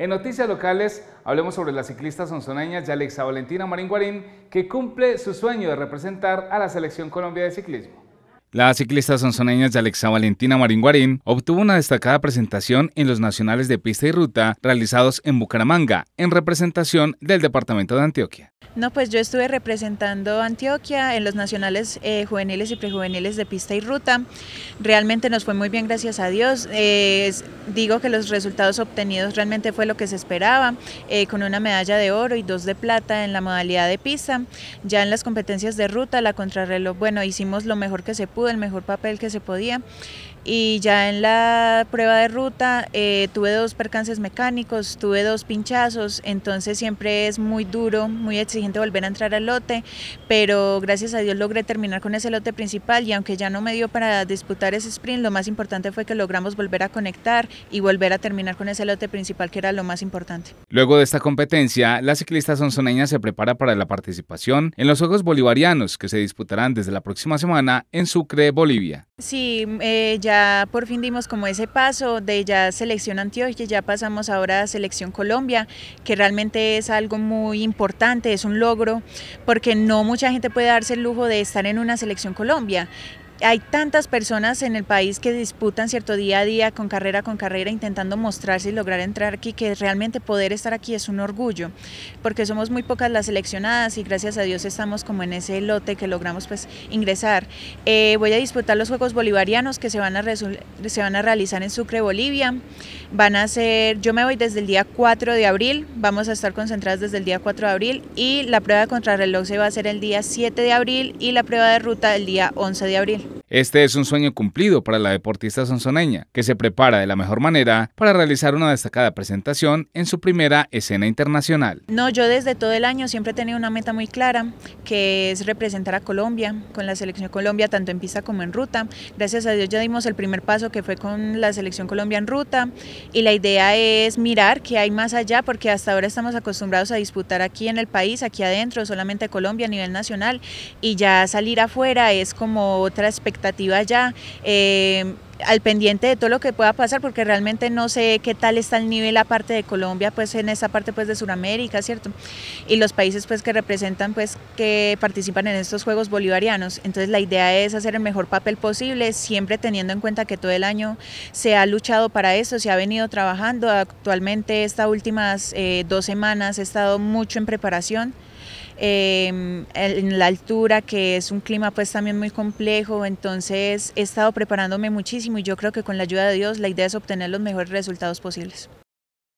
En noticias locales, hablemos sobre la ciclista sonzoneña Yalexa Valentina Marín Guarín, que cumple su sueño de representar a la Selección Colombia de Ciclismo. La ciclista de Alexa Valentina Maringuarín obtuvo una destacada presentación en los nacionales de pista y ruta realizados en Bucaramanga, en representación del departamento de Antioquia. No, pues yo estuve representando Antioquia en los nacionales eh, juveniles y prejuveniles de pista y ruta. Realmente nos fue muy bien, gracias a Dios. Eh, digo que los resultados obtenidos realmente fue lo que se esperaba, eh, con una medalla de oro y dos de plata en la modalidad de pista. Ya en las competencias de ruta, la contrarreloj, bueno, hicimos lo mejor que se pudo el mejor papel que se podía. Y ya en la prueba de ruta eh, tuve dos percances mecánicos, tuve dos pinchazos, entonces siempre es muy duro, muy exigente volver a entrar al lote, pero gracias a Dios logré terminar con ese lote principal y aunque ya no me dio para disputar ese sprint, lo más importante fue que logramos volver a conectar y volver a terminar con ese lote principal que era lo más importante. Luego de esta competencia, la ciclista sonsoneña se prepara para la participación en los Juegos Bolivarianos que se disputarán desde la próxima semana en su Cree Bolivia. Sí, eh, ya por fin dimos como ese paso de ya selección Antioquia, ya pasamos ahora a selección Colombia, que realmente es algo muy importante, es un logro, porque no mucha gente puede darse el lujo de estar en una selección Colombia hay tantas personas en el país que disputan cierto día a día, con carrera con carrera, intentando mostrarse y lograr entrar aquí, que realmente poder estar aquí es un orgullo, porque somos muy pocas las seleccionadas y gracias a Dios estamos como en ese lote que logramos pues ingresar. Eh, voy a disputar los Juegos Bolivarianos que se van a, se van a realizar en Sucre, Bolivia. Van a ser, yo me voy desde el día 4 de abril, vamos a estar concentradas desde el día 4 de abril y la prueba de contrarreloj se va a hacer el día 7 de abril y la prueba de ruta el día 11 de abril. Este es un sueño cumplido para la deportista sonsoneña, que se prepara de la mejor manera para realizar una destacada presentación en su primera escena internacional. No, yo desde todo el año siempre he tenido una meta muy clara, que es representar a Colombia con la selección Colombia, tanto en pista como en ruta. Gracias a Dios ya dimos el primer paso que fue con la selección Colombia en ruta y la idea es mirar qué hay más allá, porque hasta ahora estamos acostumbrados a disputar aquí en el país, aquí adentro, solamente Colombia a nivel nacional, y ya salir afuera es como otra expectativa ya. Eh, al pendiente de todo lo que pueda pasar porque realmente no sé qué tal está el nivel aparte de Colombia pues en esa parte pues de Sudamérica cierto y los países pues que representan pues que participan en estos juegos bolivarianos entonces la idea es hacer el mejor papel posible siempre teniendo en cuenta que todo el año se ha luchado para eso se ha venido trabajando actualmente estas últimas eh, dos semanas he estado mucho en preparación Em, en la altura, que es un clima pues también muy complejo, entonces he estado preparándome muchísimo y yo creo que con la ayuda de Dios la idea es obtener los mejores resultados posibles.